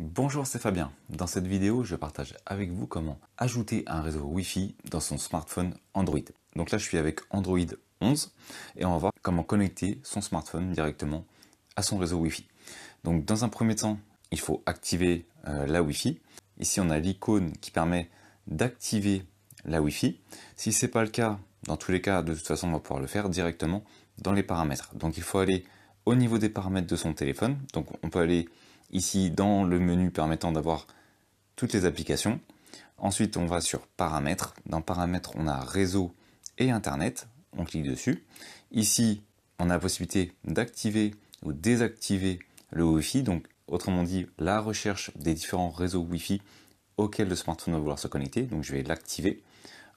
Bonjour, c'est Fabien. Dans cette vidéo, je partage avec vous comment ajouter un réseau Wi-Fi dans son smartphone Android. Donc là, je suis avec Android 11 et on va voir comment connecter son smartphone directement à son réseau Wi-Fi. Donc dans un premier temps, il faut activer euh, la Wi-Fi. Ici, on a l'icône qui permet d'activer la Wi-Fi. Si ce n'est pas le cas, dans tous les cas, de toute façon, on va pouvoir le faire directement dans les paramètres. Donc il faut aller au niveau des paramètres de son téléphone. Donc on peut aller ici dans le menu permettant d'avoir toutes les applications. Ensuite, on va sur paramètres. Dans paramètres, on a réseau et internet. On clique dessus. Ici, on a la possibilité d'activer ou désactiver le Wi-Fi, donc autrement dit la recherche des différents réseaux Wi-Fi auxquels le smartphone va vouloir se connecter, donc je vais l'activer.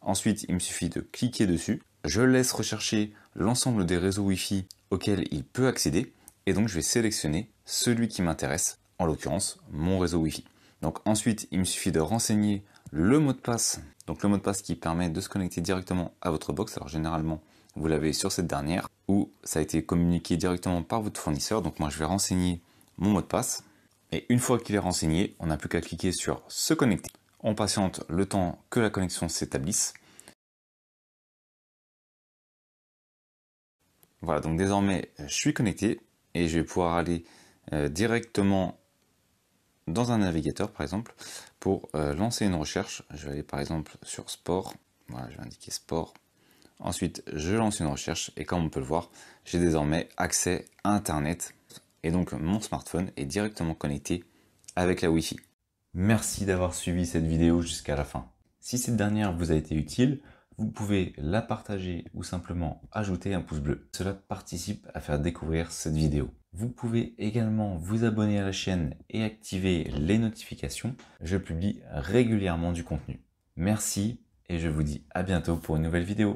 Ensuite, il me suffit de cliquer dessus, je laisse rechercher l'ensemble des réseaux Wi-Fi auxquels il peut accéder, et donc je vais sélectionner celui qui m'intéresse, en l'occurrence mon réseau Wi-Fi. Donc ensuite, il me suffit de renseigner le mot de passe, donc le mot de passe qui permet de se connecter directement à votre box. Alors généralement, vous l'avez sur cette dernière où ça a été communiqué directement par votre fournisseur. Donc moi, je vais renseigner mon mot de passe. Et une fois qu'il est renseigné, on n'a plus qu'à cliquer sur se connecter. On patiente le temps que la connexion s'établisse. Voilà, donc désormais, je suis connecté et je vais pouvoir aller euh, directement dans un navigateur par exemple pour euh, lancer une recherche. Je vais aller par exemple sur sport, voilà, je vais indiquer sport. Ensuite, je lance une recherche et comme on peut le voir, j'ai désormais accès à Internet et donc mon smartphone est directement connecté avec la Wi-Fi. Merci d'avoir suivi cette vidéo jusqu'à la fin. Si cette dernière vous a été utile, vous pouvez la partager ou simplement ajouter un pouce bleu. Cela participe à faire découvrir cette vidéo. Vous pouvez également vous abonner à la chaîne et activer les notifications. Je publie régulièrement du contenu. Merci et je vous dis à bientôt pour une nouvelle vidéo.